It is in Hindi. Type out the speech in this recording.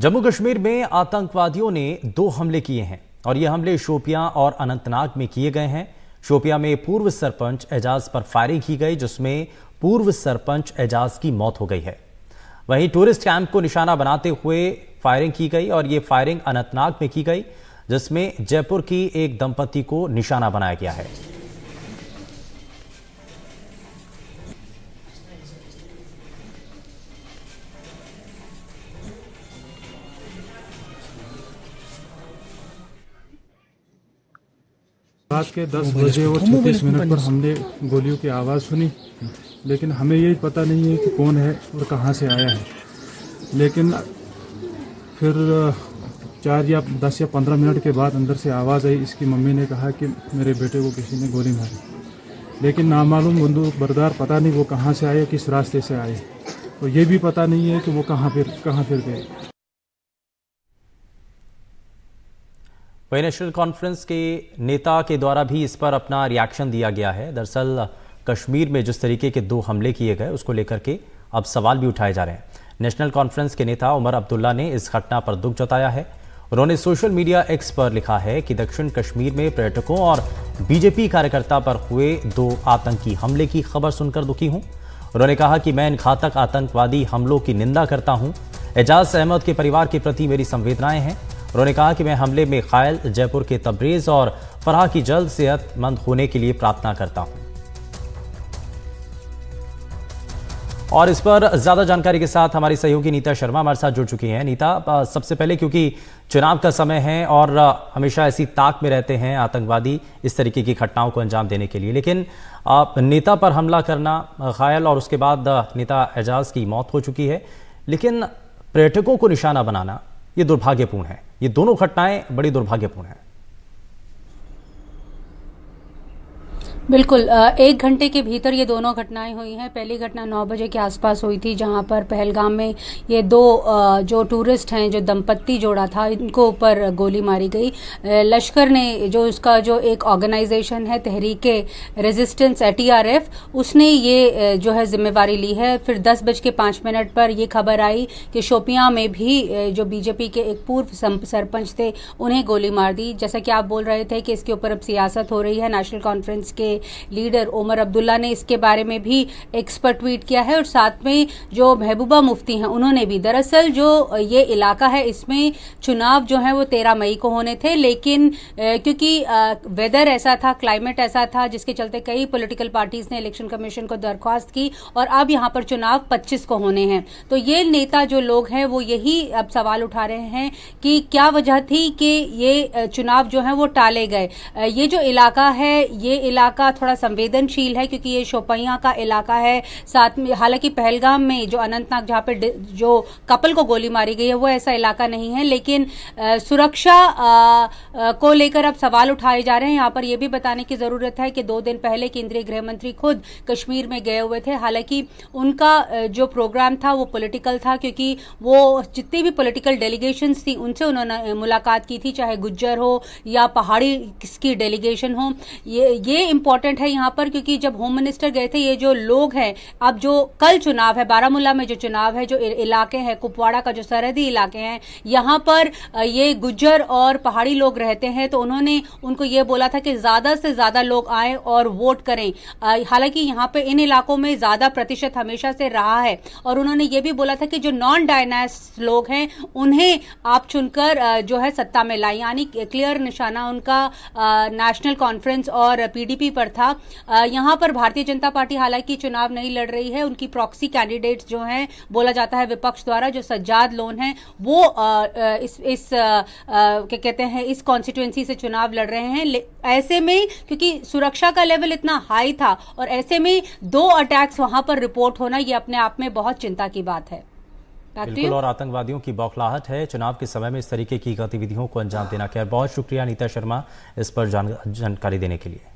जम्मू कश्मीर में आतंकवादियों ने दो हमले किए हैं और ये हमले शोपियां और अनंतनाग में किए गए हैं शोपियां में पूर्व सरपंच एजाज पर फायरिंग की गई जिसमें पूर्व सरपंच एजाज की मौत हो गई है वहीं टूरिस्ट कैंप को निशाना बनाते हुए फायरिंग की गई और ये फायरिंग अनंतनाग में की गई जिसमें जयपुर की एक दंपति को निशाना बनाया गया है रात के दस बजे और छत्तीस मिनट पर हमने गोलियों की आवाज़ सुनी लेकिन हमें ये पता नहीं है कि कौन है और कहाँ से आया है लेकिन फिर चार या दस या पंद्रह मिनट के बाद अंदर से आवाज़ आई इसकी मम्मी ने कहा कि मेरे बेटे को किसी ने गोली मारी लेकिन नामालूम बंदूक बरदार पता नहीं वो कहाँ से आए किस रास्ते से आए और ये भी पता नहीं है कि वो कहाँ फिर कहाँ फिर गए वहीं नेशनल कॉन्फ्रेंस के नेता के द्वारा भी इस पर अपना रिएक्शन दिया गया है दरअसल कश्मीर में जिस तरीके के दो हमले किए गए उसको लेकर के अब सवाल भी उठाए जा रहे हैं नेशनल कॉन्फ्रेंस के नेता उमर अब्दुल्ला ने इस घटना पर दुख जताया है उन्होंने सोशल मीडिया एक्स पर लिखा है कि दक्षिण कश्मीर में पर्यटकों और बीजेपी कार्यकर्ता पर हुए दो आतंकी हमले की खबर सुनकर दुखी हूं उन्होंने कहा कि मैं इन घातक आतंकवादी हमलों की निंदा करता हूं एजाज अहमद के परिवार के प्रति मेरी संवेदनाएं हैं उन्होंने कहा कि मैं हमले में घायल जयपुर के तबरेज और फराह की जल्द सेहतमंद होने के लिए प्रार्थना करता हूं और इस पर ज़्यादा जानकारी के साथ हमारी सहयोगी नीता शर्मा हमारे साथ जुड़ चुकी हैं नीता सबसे पहले क्योंकि चुनाव का समय है और हमेशा ऐसी ताक में रहते हैं आतंकवादी इस तरीके की घटनाओं को अंजाम देने के लिए लेकिन नेता पर हमला करना घायल और उसके बाद नेता एजाज की मौत हो चुकी है लेकिन पर्यटकों को निशाना बनाना ये दुर्भाग्यपूर्ण है ये दोनों घटनाएं बड़ी दुर्भाग्यपूर्ण हैं बिल्कुल एक घंटे के भीतर ये दोनों घटनाएं हुई हैं पहली घटना नौ बजे के आसपास हुई थी जहां पर पहलगाम में ये दो जो टूरिस्ट हैं जो दंपत्ति जोड़ा था इनको ऊपर गोली मारी गई लश्कर ने जो उसका जो एक ऑर्गेनाइजेशन है तहरीक रेजिस्टेंस ए उसने ये जो है जिम्मेवारी ली है फिर दस बज के पांच मिनट पर यह खबर आई कि शोपियां में भी जो बीजेपी के एक पूर्व सरपंच थे उन्हें गोली मार दी जैसा कि आप बोल रहे थे कि इसके ऊपर अब सियासत हो रही है नेशनल कॉन्फ्रेंस के लीडर ओमर अब्दुल्ला ने इसके बारे में भी एक्सपर्ट ट्वीट किया है और साथ में जो महबूबा मुफ्ती हैं उन्होंने भी दरअसल जो ये इलाका है इसमें चुनाव जो है वो तेरह मई को होने थे लेकिन क्योंकि वेदर ऐसा था क्लाइमेट ऐसा था जिसके चलते कई पोलिटिकल पार्टीज ने इलेक्शन कमीशन को दरख्वास्त की और अब यहां पर चुनाव पच्चीस को होने हैं तो ये नेता जो लोग हैं वो यही अब सवाल उठा रहे हैं कि क्या वजह थी कि ये चुनाव जो है वो टाले गए ये जो इलाका है ये इलाका इलाका थोड़ा संवेदनशील है क्योंकि ये शोपियाँ का इलाका है साथ में हालांकि पहलगाम में जो अनंतनाग जहां पे जो कपल को गोली मारी गई है वो ऐसा इलाका नहीं है लेकिन आ, सुरक्षा आ, आ, को लेकर अब सवाल उठाए जा रहे हैं यहां पर यह भी बताने की ज़रूरत है कि दो दिन पहले केंद्रीय गृहमंत्री खुद कश्मीर में गए हुए थे हालांकि उनका जो प्रोग्राम था वो पॉलिटिकल था क्योंकि वो जितनी भी पॉलिटिकल डेलीगेशंस थी उनसे उन्होंने मुलाकात की थी चाहे गुज्जर हो या पहाड़ी किसकी डेलीगेशन हो ये ये इम्पोर्टेंट है यहाँ पर क्योंकि जब होम मिनिस्टर गए थे ये जो लोग हैं अब जो कल चुनाव है बारामूला में जो चुनाव है जो इलाके हैं कुपवाड़ा का जो सरहदी इलाके हैं यहाँ पर ये गुज्जर और पहाड़ी लोग रहते हैं तो उन्होंने उनको ये बोला था कि ज्यादा से ज्यादा लोग आए और वोट करें हालांकि यहाँ पे इन इलाकों में ज्यादा प्रतिशत हमेशा से रहा है और उन्होंने ये भी बोला था कि जो नॉन डायनास लोग हैं उन्हें आप चुनकर जो है सत्ता में लाए यानी क्लियर निशाना उनका नेशनल कॉन्फ्रेंस और पीडीपी पर पर था यहाँ पर भारतीय जनता पार्टी हालांकि चुनाव नहीं लड़ रही है उनकी प्रॉक्सी कैंडिडेट जो हैं बोला जाता है विपक्ष द्वारा जो सज्जाद लोन है वो इस इस क्या कहते हैं इस कॉन्स्टिट्युएंसी से चुनाव लड़ रहे हैं ऐसे में क्योंकि सुरक्षा का लेवल इतना हाई था और ऐसे में दो अटैक्स वहां पर रिपोर्ट होना ये अपने आप में बहुत चिंता की बात है बिल्कुल और आतंकवादियों की बौखलाहट है चुनाव के समय में इस तरीके की गतिविधियों को अंजाम देना क्या बहुत शुक्रिया नीता शर्मा इस पर जानकारी देने के लिए